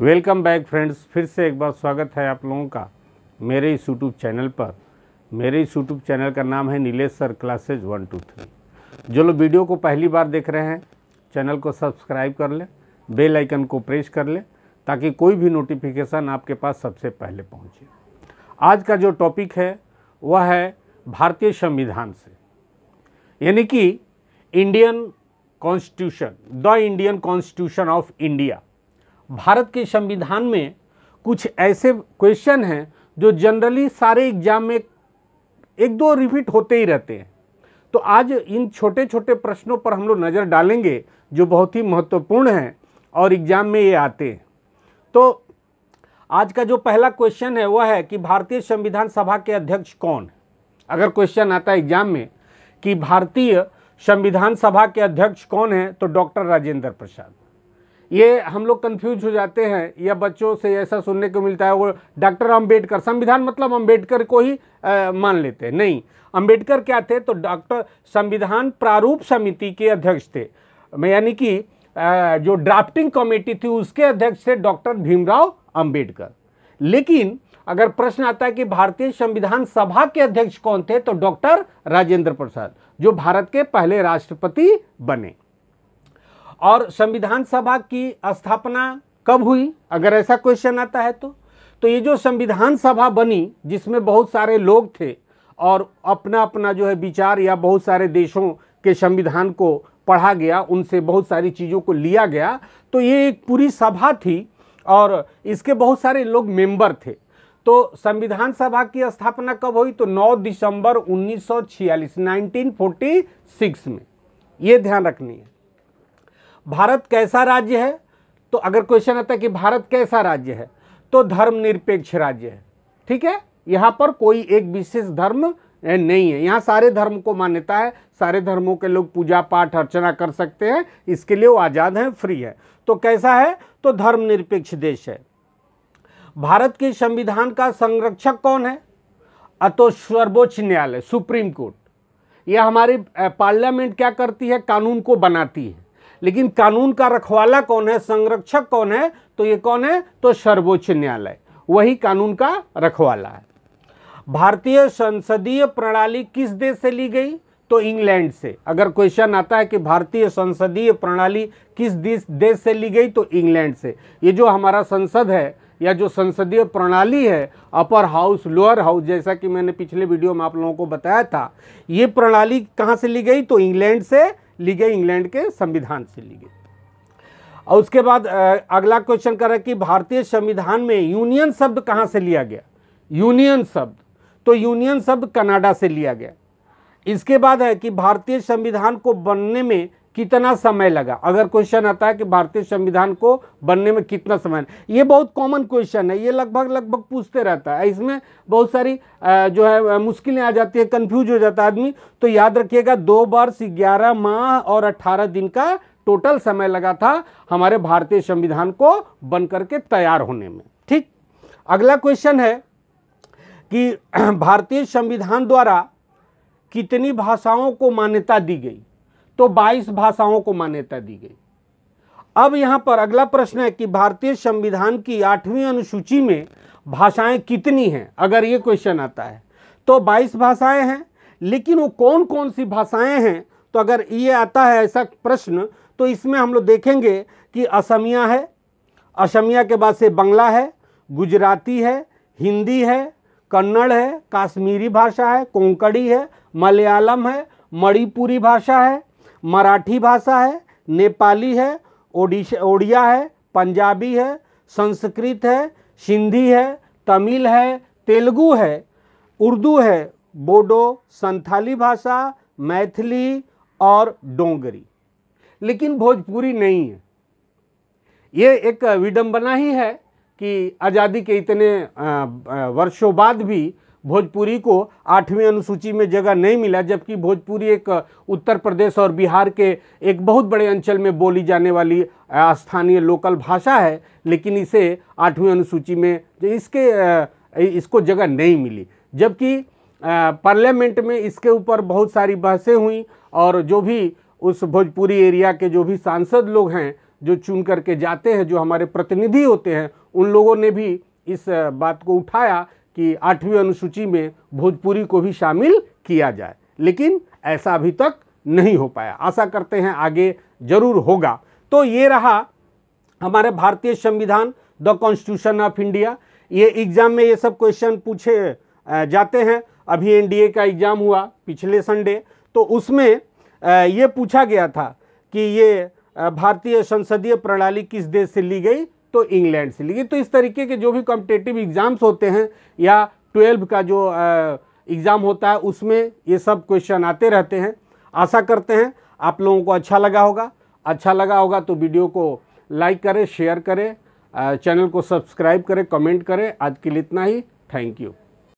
welcome back friends फिर से एक बार स्वागत है आप लोगों का मेरे इस यूट्यूब चैनल पर मेरे इस यूट्यूब चैनल का नाम है Nilesh sir classes one two three जो लोग वीडियो को पहली बार देख रहे हैं चैनल को सब्सक्राइब कर लें बेल आइकन को प्रेस कर लें ताकि कोई भी नोटिफिकेशन आपके पास सबसे पहले पहुँचे आज का जो टॉपिक है वह है भारतीय संविधान से यानी कि Indian constitution the Indian constitution of India Bharat के संविधान में कुछ ऐसे क्वेश्चन हैं जो जनरली सारे एग्जाम में एक दो रिपीट होते ही रहते हैं तो आज इन छोटे छोटे प्रश्नों पर हम लोग नज़र डालेंगे जो बहुत ही महत्वपूर्ण हैं और एग्ज़ाम में ये आते हैं तो आज का जो पहला क्वेश्चन है वह है कि भारतीय संविधान सभा के अध्यक्ष कौन अगर क्वेश्चन आता है एग्ज़ाम में कि भारतीय संविधान सभा के अध्यक्ष कौन है तो डॉक्टर राजेंद्र प्रसाद ये हम लोग कन्फ्यूज हो जाते हैं या बच्चों से ऐसा सुनने को मिलता है वो डॉक्टर अम्बेडकर संविधान मतलब अम्बेडकर को ही आ, मान लेते हैं नहीं अम्बेडकर क्या थे तो डॉक्टर संविधान प्रारूप समिति के अध्यक्ष थे यानी कि जो ड्राफ्टिंग कमेटी थी उसके अध्यक्ष थे डॉक्टर भीमराव अम्बेडकर लेकिन अगर प्रश्न आता है कि भारतीय संविधान सभा के अध्यक्ष कौन थे तो डॉक्टर राजेंद्र प्रसाद जो भारत के पहले राष्ट्रपति बने और संविधान सभा की स्थापना कब हुई अगर ऐसा क्वेश्चन आता है तो तो ये जो संविधान सभा बनी जिसमें बहुत सारे लोग थे और अपना अपना जो है विचार या बहुत सारे देशों के संविधान को पढ़ा गया उनसे बहुत सारी चीज़ों को लिया गया तो ये एक पूरी सभा थी और इसके बहुत सारे लोग मेंबर थे तो संविधान सभा की स्थापना कब हुई तो 9 दिसंबर 1946 1946 में ये ध्यान रखनी है भारत कैसा राज्य है तो अगर क्वेश्चन आता है कि भारत कैसा राज्य है तो धर्मनिरपेक्ष राज्य है ठीक है यहाँ पर कोई एक विशेष धर्म नहीं है यहाँ सारे धर्म को मान्यता है सारे धर्मों के लोग पूजा पाठ अर्चना कर सकते हैं इसके लिए वो आज़ाद हैं फ्री है तो कैसा है तो धर्मनिरपेक्ष देश है भारत के संविधान का संरक्षक कौन है अतो सर्वोच्च न्यायालय सुप्रीम कोर्ट यह हमारी पार्लियामेंट क्या करती है कानून को बनाती है लेकिन कानून का रखवाला कौन है संरक्षक कौन है तो ये कौन है तो सर्वोच्च न्यायालय वही कानून का रखवाला है भारतीय संसदीय प्रणाली किस देश से ली गई तो इंग्लैंड से अगर क्वेश्चन आता है कि भारतीय संसदीय प्रणाली किस देश से ली गई तो इंग्लैंड से ये जो हमारा संसद है या जो संसदीय प्रणाली है अपर हाउस लोअर हाउस जैसा कि मैंने पिछले वीडियो में आप लोगों को बताया था ये प्रणाली कहाँ से ली गई तो इंग्लैंड से ली गई इंग्लैंड के संविधान से ली गई और उसके बाद अगला क्वेश्चन करा कि भारतीय संविधान में यूनियन शब्द कहाँ से लिया गया यूनियन शब्द तो यूनियन शब्द कनाडा से लिया गया इसके बाद है कि भारतीय संविधान को बनने में कितना समय लगा अगर क्वेश्चन आता है कि भारतीय संविधान को बनने में कितना समय ये बहुत कॉमन क्वेश्चन है ये लगभग लगभग पूछते रहता है इसमें बहुत सारी जो है मुश्किलें आ जाती है कंफ्यूज हो जाता है आदमी तो याद रखिएगा दो वर्ष ग्यारह माह और अट्ठारह दिन का टोटल समय लगा था हमारे भारतीय संविधान को बन करके तैयार होने में ठीक अगला क्वेश्चन है कि भारतीय संविधान द्वारा कितनी भाषाओं को मान्यता दी गई तो 22 भाषाओं को मान्यता दी गई अब यहाँ पर अगला प्रश्न है कि भारतीय संविधान की आठवीं अनुसूची में भाषाएं कितनी हैं अगर ये क्वेश्चन आता है तो 22 भाषाएं हैं लेकिन वो कौन कौन सी भाषाएं हैं तो अगर ये आता है ऐसा प्रश्न तो इसमें हम लोग देखेंगे कि असमिया है असमिया के बाद से बंगला है गुजराती है हिंदी है कन्नड़ है काश्मीरी भाषा है कोंकणी है मलयालम है मणिपुरी भाषा है मराठी भाषा है नेपाली है ओडिशा ओडिया है पंजाबी है संस्कृत है सिंधी है तमिल है तेलुगु है उर्दू है बोडो संथाली भाषा मैथिली और डोंगरी लेकिन भोजपुरी नहीं है ये एक विडम्बना ही है कि आज़ादी के इतने वर्षों बाद भी भोजपुरी को आठवीं अनुसूची में जगह नहीं मिला जबकि भोजपुरी एक उत्तर प्रदेश और बिहार के एक बहुत बड़े अंचल में बोली जाने वाली स्थानीय लोकल भाषा है लेकिन इसे आठवीं अनुसूची में इसके इसको जगह नहीं मिली जबकि पार्लियामेंट में इसके ऊपर बहुत सारी बहसें हुई और जो भी उस भोजपुरी एरिया के जो भी सांसद लोग हैं जो चुन करके जाते हैं जो हमारे प्रतिनिधि होते हैं उन लोगों ने भी इस बात को उठाया कि आठवीं अनुसूची में भोजपुरी को भी शामिल किया जाए लेकिन ऐसा अभी तक नहीं हो पाया आशा करते हैं आगे जरूर होगा तो ये रहा हमारे भारतीय संविधान द कॉन्स्टिट्यूशन ऑफ इंडिया ये एग्ज़ाम में ये सब क्वेश्चन पूछे जाते हैं अभी एनडीए का एग्ज़ाम हुआ पिछले संडे तो उसमें ये पूछा गया था कि ये भारतीय संसदीय प्रणाली किस देश से ली गई तो इंग्लैंड से लेकिन तो इस तरीके के जो भी कॉम्पिटेटिव एग्ज़ाम्स होते हैं या ट्वेल्व का जो एग्ज़ाम होता है उसमें ये सब क्वेश्चन आते रहते हैं आशा करते हैं आप लोगों को अच्छा लगा होगा अच्छा लगा होगा तो वीडियो को लाइक करें शेयर करें चैनल को सब्सक्राइब करें कमेंट करें आज के लिए इतना ही थैंक यू